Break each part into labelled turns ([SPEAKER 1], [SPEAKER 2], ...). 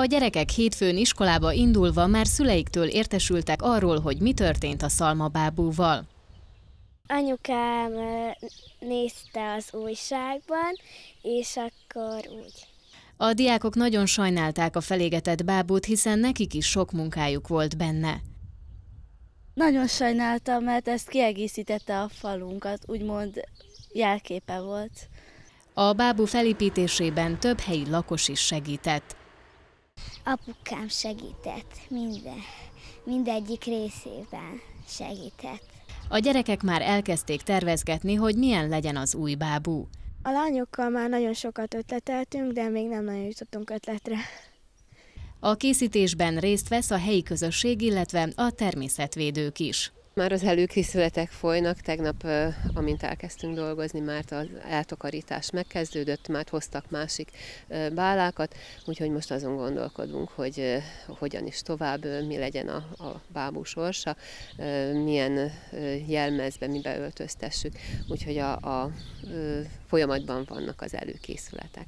[SPEAKER 1] A gyerekek hétfőn iskolába indulva már szüleiktől értesültek arról, hogy mi történt a szalmabábúval. Anyukám nézte az újságban, és akkor úgy. A diákok nagyon sajnálták a felégetett bábút, hiszen nekik is sok munkájuk volt benne.
[SPEAKER 2] Nagyon sajnáltam, mert ezt kiegészítette a falunkat, úgymond jelképe volt.
[SPEAKER 1] A bábú felépítésében több helyi lakos is segített.
[SPEAKER 2] Apukám segített minden,
[SPEAKER 1] mindegyik részében segített. A gyerekek már elkezdték tervezgetni, hogy milyen legyen az új bábú. A lányokkal már nagyon sokat ötleteltünk, de még nem nagyon jutottunk ötletre. A készítésben részt vesz a helyi
[SPEAKER 3] közösség, illetve a természetvédők is. Már az előkészületek folynak, tegnap, amint elkezdtünk dolgozni, már az eltakarítás megkezdődött, már hoztak másik bálákat, úgyhogy most azon gondolkodunk, hogy hogyan is tovább, mi legyen a, a bábú sorsa, milyen jelmezbe, mibe öltöztessük, úgyhogy a, a folyamatban vannak az előkészületek.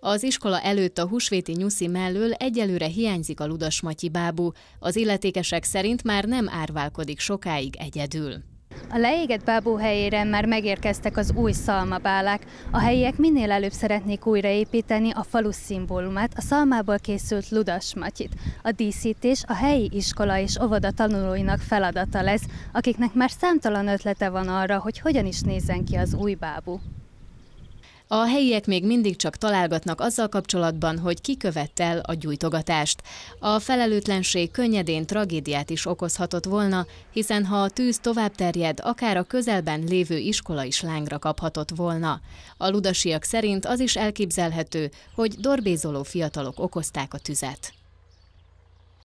[SPEAKER 1] Az iskola előtt a husvéti nyuszi mellől egyelőre hiányzik a Matyi bábú. Az illetékesek szerint már nem árválkodik sokáig egyedül.
[SPEAKER 2] A leégett bábú helyére már megérkeztek az új szalmabálák. A helyiek minél előbb szeretnék újraépíteni a falu szimbólumát, a szalmából készült ludas matyit. A díszítés a helyi iskola és óvoda tanulóinak feladata lesz, akiknek már számtalan ötlete van arra, hogy hogyan is nézzen ki az új bábú.
[SPEAKER 1] A helyiek még mindig csak találgatnak azzal kapcsolatban, hogy ki követte el a gyújtogatást. A felelőtlenség könnyedén tragédiát is okozhatott volna, hiszen ha a tűz tovább terjed, akár a közelben lévő iskola is lángra kaphatott volna. A ludasiak szerint az is elképzelhető, hogy dorbézoló fiatalok okozták a tüzet.